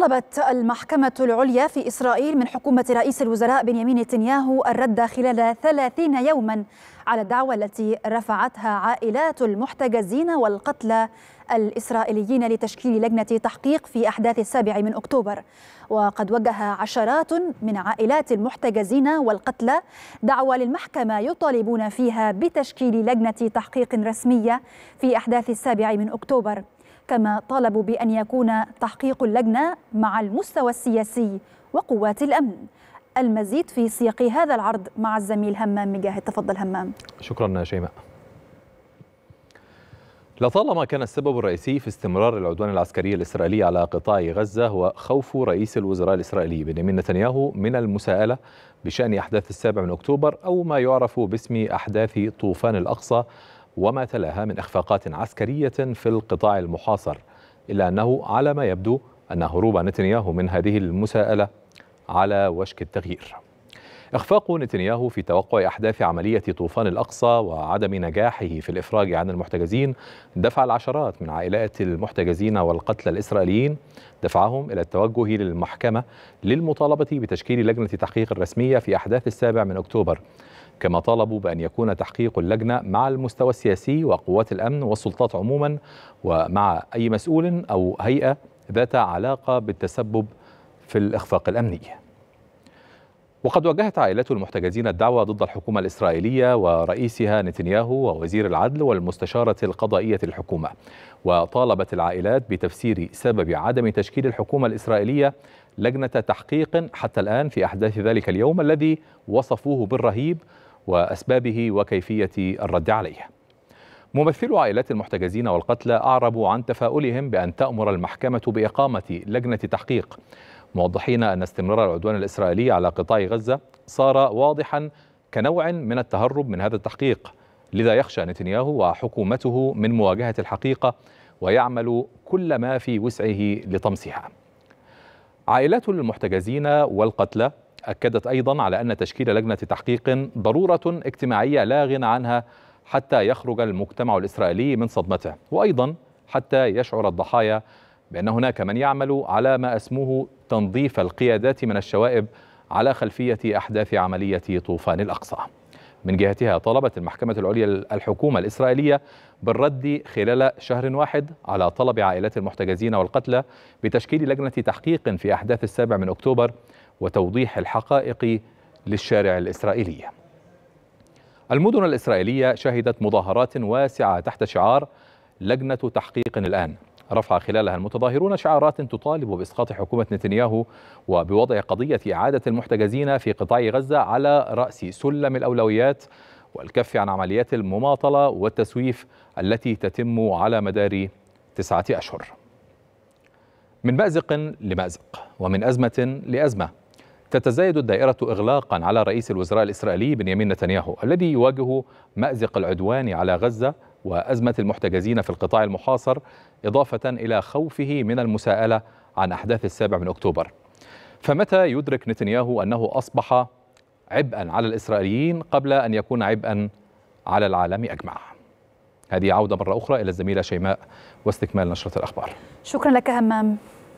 طلبت المحكمة العليا في إسرائيل من حكومة رئيس الوزراء بنيامين نتنياهو الرد خلال 30 يوما على الدعوة التي رفعتها عائلات المحتجزين والقتلى الإسرائيليين لتشكيل لجنة تحقيق في أحداث السابع من أكتوبر وقد وجه عشرات من عائلات المحتجزين والقتلى دعوة للمحكمة يطالبون فيها بتشكيل لجنة تحقيق رسمية في أحداث السابع من أكتوبر كما طالبوا بأن يكون تحقيق اللجنة مع المستوى السياسي وقوات الأمن المزيد في سياق هذا العرض مع الزميل همام مجاهد تفضل همام شكرا شيماء لطالما كان السبب الرئيسي في استمرار العدوان العسكري الإسرائيلي على قطاع غزة هو خوف رئيس الوزراء الإسرائيلي بنيامين نتنياهو من المساءلة بشأن أحداث السابع من أكتوبر أو ما يعرف باسم أحداث طوفان الأقصى وما تلاها من إخفاقات عسكرية في القطاع المحاصر إلا أنه على ما يبدو أن هروب نتنياهو من هذه المساءلة على وشك التغيير إخفاق نتنياهو في توقع أحداث عملية طوفان الأقصى وعدم نجاحه في الإفراج عن المحتجزين دفع العشرات من عائلات المحتجزين والقتلى الإسرائيليين دفعهم إلى التوجه للمحكمة للمطالبة بتشكيل لجنة تحقيق رسمية في أحداث السابع من أكتوبر كما طالبوا بأن يكون تحقيق اللجنة مع المستوى السياسي وقوات الأمن والسلطات عموما ومع أي مسؤول أو هيئة ذات علاقة بالتسبب في الإخفاق الأمني وقد وجهت عائلات المحتجزين الدعوة ضد الحكومة الإسرائيلية ورئيسها نتنياهو ووزير العدل والمستشارة القضائية للحكومة وطالبت العائلات بتفسير سبب عدم تشكيل الحكومة الإسرائيلية لجنة تحقيق حتى الآن في أحداث ذلك اليوم الذي وصفوه بالرهيب وأسبابه وكيفية الرد عليه ممثلو عائلات المحتجزين والقتلى أعربوا عن تفاؤلهم بأن تأمر المحكمة بإقامة لجنة تحقيق موضحين أن استمرار العدوان الإسرائيلي على قطاع غزة صار واضحا كنوع من التهرب من هذا التحقيق لذا يخشى نتنياهو وحكومته من مواجهة الحقيقة ويعمل كل ما في وسعه لطمسها عائلات المحتجزين والقتلى أكدت أيضا على أن تشكيل لجنة تحقيق ضرورة اجتماعية لا غنى عنها حتى يخرج المجتمع الإسرائيلي من صدمته وأيضا حتى يشعر الضحايا بأن هناك من يعمل على ما أسموه تنظيف القيادات من الشوائب على خلفية أحداث عملية طوفان الأقصى من جهتها طلبت المحكمة العليا الحكومة الإسرائيلية بالرد خلال شهر واحد على طلب عائلات المحتجزين والقتلى بتشكيل لجنة تحقيق في أحداث السابع من أكتوبر وتوضيح الحقائق للشارع الإسرائيلي المدن الإسرائيلية شهدت مظاهرات واسعة تحت شعار لجنة تحقيق الآن رفع خلالها المتظاهرون شعارات تطالب بإسقاط حكومة نتنياهو وبوضع قضية إعادة المحتجزين في قطاع غزة على رأس سلم الأولويات والكف عن عمليات المماطلة والتسويف التي تتم على مدار تسعة أشهر من مأزق لمأزق ومن أزمة لأزمة تتزايد الدائرة إغلاقا على رئيس الوزراء الإسرائيلي بنيامين نتنياهو الذي يواجه مأزق العدوان على غزة وأزمة المحتجزين في القطاع المحاصر إضافة إلى خوفه من المساءلة عن أحداث السابع من أكتوبر فمتى يدرك نتنياهو أنه أصبح عبئا على الإسرائيليين قبل أن يكون عبئا على العالم أجمع هذه عودة مرة أخرى إلى الزميلة شيماء واستكمال نشرة الأخبار شكرا لك همام